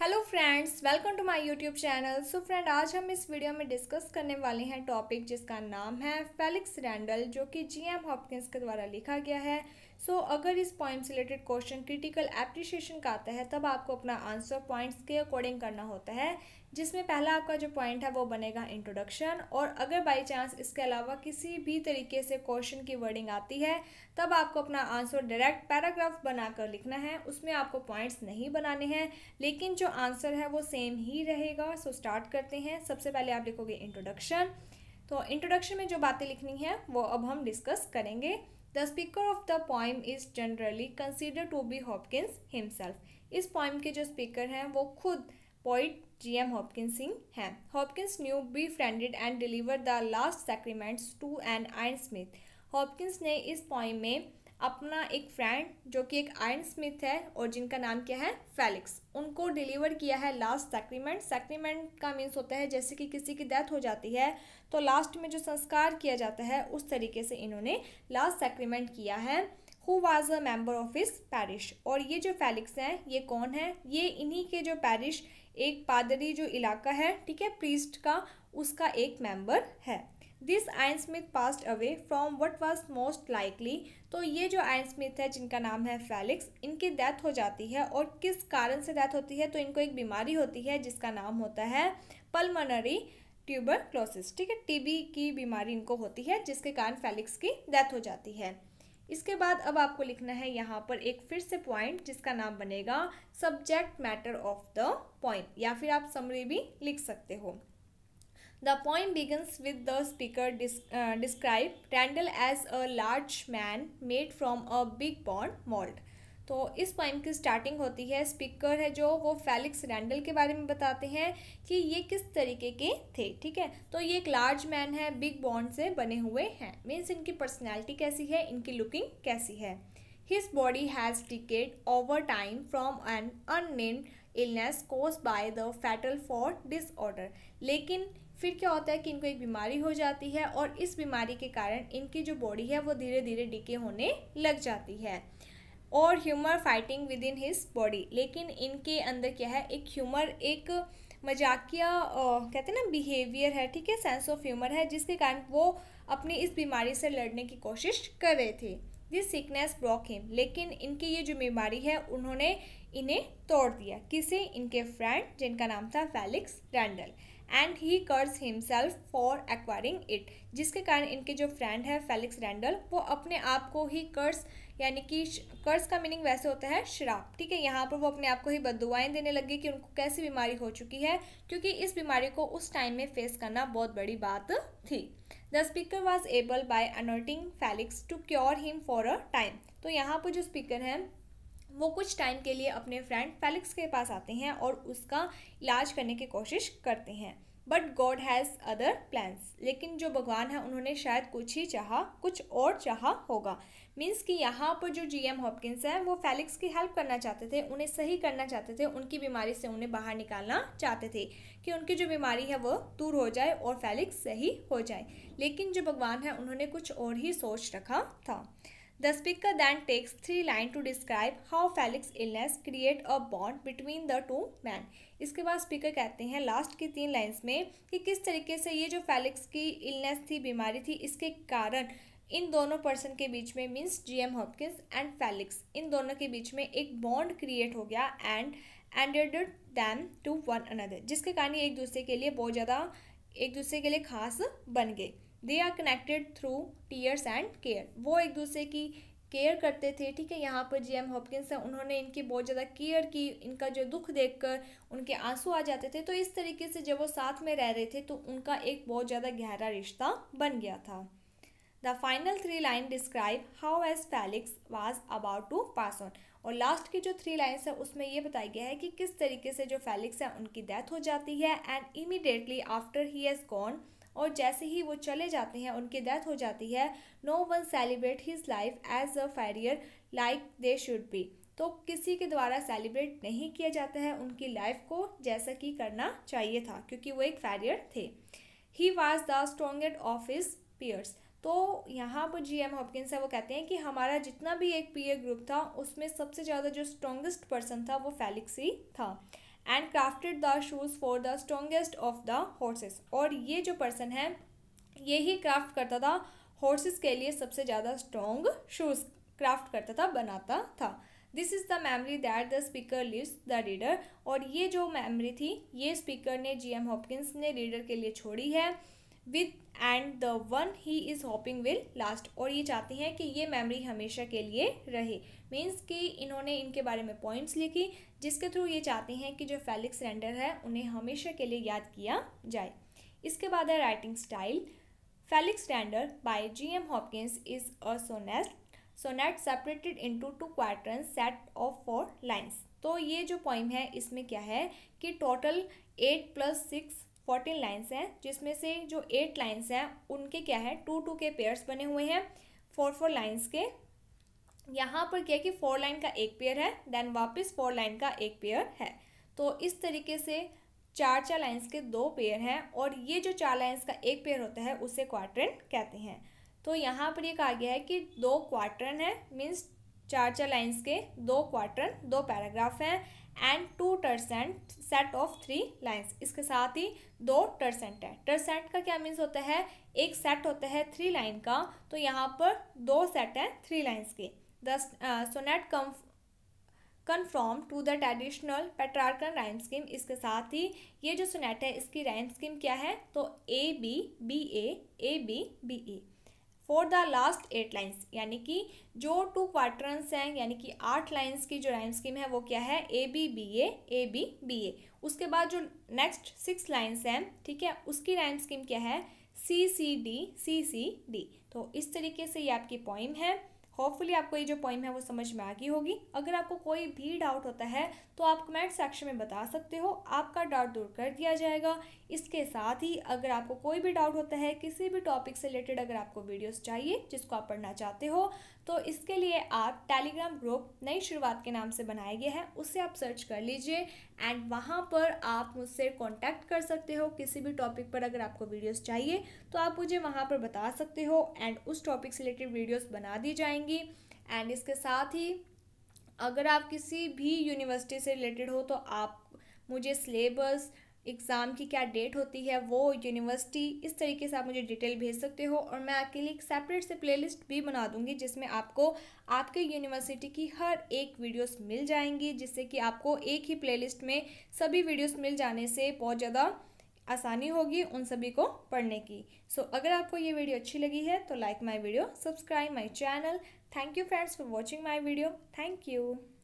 Hello friends welcome to my YouTube channel so friend आज हम इस वीडियो में डिस्कस करने वाले हैं टॉपिक जिसका नाम है फेलिक्स रैंडल जो कि जीएम हॉपकिंस के द्वारा लिखा गया है सो so, अगर इस पॉइंट से रिलेटेड क्वेश्चन क्रिटिकल एप्रिशिएशन का आता है तब आपको अपना आंसर पॉइंट्स के अकॉर्डिंग करना होता है जिसमें पहला आपका जो पॉइंट है वो बनेगा इंट्रोडक्शन और अगर बाई चांस इसके अलावा किसी भी तरीके से क्वेश्चन की वर्डिंग आती है तब आपको अपना आंसर डायरेक्ट पैराग्राफ बनाकर लिखना है उसमें आपको पॉइंट्स नहीं बनाने हैं लेकिन जो आंसर है वो सेम ही रहेगा सो स्टार्ट करते हैं सबसे पहले आप लिखोगे इंट्रोडक्शन तो इंट्रोडक्शन में जो बातें लिखनी है वो अब हम डिस्कस करेंगे The speaker of the poem is generally considered to be Hopkins himself. इस poem के जो speaker हैं वो खुद poet G M Hopkins हैं Hopkins knew befriended and delivered the last sacraments to an Ian Smith Hopkins ने इस poem में अपना एक फ्रेंड जो कि एक आयन स्मिथ है और जिनका नाम क्या है फेलिक्स उनको डिलीवर किया है लास्ट सैक्रीमेंट सैक्रीमेंट का मीन्स होता है जैसे कि किसी की डेथ हो जाती है तो लास्ट में जो संस्कार किया जाता है उस तरीके से इन्होंने लास्ट सैक्रीमेंट किया है who was a member of his parish और ये जो फेलिक्स हैं ये कौन है ये इन्हीं के जो पैरिश एक पादरी जो इलाका है ठीक है प्रीस्ट का उसका एक मेम्बर है this Ian Smith passed away from what was most likely तो ये जो आयन स्मिथ है जिनका नाम है फेलिक्स इनकी डेथ हो जाती है और किस कारण से डेथ होती है तो इनको एक बीमारी होती है जिसका नाम होता है पलमनरी ट्यूबर क्लोसिस ठीक है टीबी की बीमारी इनको होती है जिसके कारण फेलिक्स की डेथ हो जाती है इसके बाद अब आपको लिखना है यहाँ पर एक फिर से पॉइंट जिसका नाम बनेगा subject matter of the point या फिर आप समरी भी लिख सकते हो The poem begins with the speaker dis, uh, describe Randall as a large man made from a big bond mold. तो इस पोइम की स्टार्टिंग होती है स्पीकर है जो वो फेलिक्स रैंडल के बारे में बताते हैं कि ये किस तरीके के थे ठीक है तो ये एक लार्ज मैन है बिग बॉन्ड से बने हुए हैं मीन्स इनकी पर्सनैलिटी कैसी है इनकी लुकिंग कैसी है his body has decayed over time from an unnamed illness caused by the fatal four disorders लेकिन फिर क्या होता है कि इनको एक बीमारी हो जाती है और इस बीमारी के कारण इनकी जो बॉडी है वो धीरे धीरे डिके होने लग जाती है और humour fighting within his body लेकिन इनके अंदर क्या है एक ह्यूमर एक मजाकिया कहते हैं ना बिहेवियर है ठीक है सेंस ऑफ ह्यूमर है जिसके कारण वो अपनी इस बीमारी से लड़ने की कोशिश कर रहे थे दिस सिकनेस ब्रॉक हिम लेकिन इनकी ये जो बीमारी है उन्होंने इन्हें तोड़ दिया किसे इनके फ्रेंड जिनका नाम था Felix Randal and he curse himself for acquiring it जिसके कारण इनके जो फ्रेंड है फेलिक्स रैंडल वो अपने आप को ही कर्स यानी कि कर्ज का मीनिंग वैसे होता है शराब ठीक है यहाँ पर वो अपने आप को ही बदुआएँ देने लगे कि उनको कैसी बीमारी हो चुकी है क्योंकि इस बीमारी को उस टाइम में फेस करना बहुत बड़ी बात थी the speaker was able by anointing Felix to cure him for a time तो यहाँ पर जो स्पीकर हैं वो कुछ टाइम के लिए अपने फ्रेंड फेलिक्स के पास आते हैं और उसका इलाज करने की कोशिश करते हैं but God has other plans लेकिन जो भगवान है उन्होंने शायद कुछ ही चाहा कुछ और चाहा होगा मीन्स कि यहाँ पर जो जी एम हॉपकिंस हैं वो फेलिक्स की हेल्प करना चाहते थे उन्हें सही करना चाहते थे उनकी बीमारी से उन्हें बाहर निकालना चाहते थे कि उनकी जो बीमारी है वो दूर हो जाए और फेलिक्स सही हो जाए लेकिन जो भगवान है उन्होंने कुछ और ही सोच रखा था The speaker then takes three line to describe how Felix illness create a bond between the two men. इसके बाद स्पीकर कहते हैं लास्ट की तीन लाइन्स में कि किस तरीके से ये जो फेलिक्स की इलनेस थी बीमारी थी इसके कारण इन दोनों पर्सन के बीच में means G M Hopkins and Felix इन दोनों के बीच में एक बॉन्ड क्रिएट हो गया and endeared them to one another जिसके कारण ये एक दूसरे के लिए बहुत ज़्यादा एक दूसरे के लिए खास बन गए they are connected through tears and care वो एक दूसरे की केयर करते थे ठीक है यहाँ पर जी एम हॉपकिंस है उन्होंने इनकी बहुत ज़्यादा केयर की इनका जो दुख देखकर उनके आंसू आ जाते थे तो इस तरीके से जब वो साथ में रह रहे थे तो उनका एक बहुत ज़्यादा गहरा रिश्ता बन गया था the final three line describe how as Felix was about to pass on और लास्ट की जो थ्री लाइन्स है उसमें ये बताया गया है कि किस तरीके से जो फेलिक्स है उनकी डेथ हो जाती है and immediately after he has gone और जैसे ही वो चले जाते हैं उनकी डेथ हो जाती है no one celebrate his life as a farrier like they should be तो किसी के द्वारा सेलिब्रेट नहीं किया जाता है उनकी लाइफ को जैसा कि करना चाहिए था क्योंकि वो एक फैरियर थे he was the strongest of his peers तो यहाँ पर जी एम हॉपकिंस है वो कहते हैं कि हमारा जितना भी एक पीयर ग्रुप था उसमें सबसे ज़्यादा जो स्ट्रॉन्गेस्ट पर्सन था वो फेलिक्स ही था and crafted the shoes for the strongest of the horses और ये जो पर्सन है ये ही क्राफ्ट करता था हॉर्सेस के लिए सबसे ज़्यादा स्ट्रोंग शूज़ क्राफ्ट करता था बनाता था this is the memory that the speaker leaves the reader और ये जो मेमरी थी ये स्पीकर ने जी एम हॉपकिंस ने रीडर के लिए छोड़ी है with and the one he is hoping will last और ये चाहती हैं कि ये मेमरी हमेशा के लिए रहे मीन्स कि इन्होंने इनके बारे में पॉइंट्स लिखी जिसके थ्रू ये चाहते हैं कि जो फेलिक्स रेंडर है उन्हें हमेशा के लिए याद किया जाए इसके बाद है writing style Felix Randal by G M Hopkins is a sonnet sonnet separated into two quatrain set of four lines तो ये जो पॉइंट है इसमें क्या है कि total eight plus six fourteen lines हैं जिसमें से जो एट लाइन्स हैं उनके क्या है टू टू के पेयर्स बने हुए हैं फोर फोर लाइन्स के यहाँ पर क्या कि फोर लाइन का एक पेयर है देन वापस फोर लाइन का एक पेयर है तो इस तरीके से चार चार लाइंस के दो पेयर हैं और ये जो चार लाइंस का एक पेयर होता है उसे क्वार्टरन कहते हैं तो यहाँ पर ये कहा गया है कि दो क्वार्टरन है मीन्स चार चार लाइंस के दो क्वार्टरन दो पैराग्राफ हैं and two tercet set of three lines इसके साथ ही दो टर्सेंट है टर्सेंट का क्या मीन्स होता है एक सेट होता है थ्री लाइन का तो यहाँ पर दो सेट है थ्री लाइन्स के The sonnet conform conform to the traditional Petrarchan scheme scheme इसके साथ ही ये जो सोनेट है इसकी राइम स्कीम क्या है तो A B B A b B B A for the last eight lines यानी कि जो टू क्वार्टर्स हैं यानी कि आठ लाइन्स की जो राइम स्कीम है वो क्या है A B B A A B B A उसके बाद जो नेक्स्ट सिक्स लाइन्स हैं ठीक है उसकी राइम स्कीम क्या है सी C D C C D तो इस तरीके से ये आपकी पॉइम है होपफुली आपको ये जो पॉइंट है वो समझ में आ गई होगी अगर आपको कोई भी डाउट होता है तो आप कमेंट सेक्शन में बता सकते हो आपका डाउट दूर कर दिया जाएगा इसके साथ ही अगर आपको कोई भी डाउट होता है किसी भी टॉपिक से रिलेटेड अगर आपको वीडियोस चाहिए जिसको आप पढ़ना चाहते हो तो इसके लिए आप टेलीग्राम ग्रुप नई शुरुआत के नाम से बनाया गया है उससे आप सर्च कर लीजिए एंड वहाँ पर आप मुझसे कांटेक्ट कर सकते हो किसी भी टॉपिक पर अगर आपको वीडियोस चाहिए तो आप मुझे वहाँ पर बता सकते हो एंड उस टॉपिक से रिलेटेड वीडियोस बना दी जाएंगी एंड इसके साथ ही अगर आप किसी भी यूनिवर्सिटी से रिलेटेड हो तो आप मुझे सिलेबस एग्ज़ाम की क्या डेट होती है वो यूनिवर्सिटी इस तरीके से आप मुझे डिटेल भेज सकते हो और मैं आपके लिए एक सेपरेट से प्लेलिस्ट भी बना दूंगी जिसमें आपको आपके यूनिवर्सिटी की हर एक वीडियोस मिल जाएंगी जिससे कि आपको एक ही प्लेलिस्ट में सभी वीडियोस मिल जाने से बहुत ज़्यादा आसानी होगी उन सभी को पढ़ने की सो so, अगर आपको ये वीडियो अच्छी लगी है तो like my video subscribe my channel thank you friends for watching my video thank you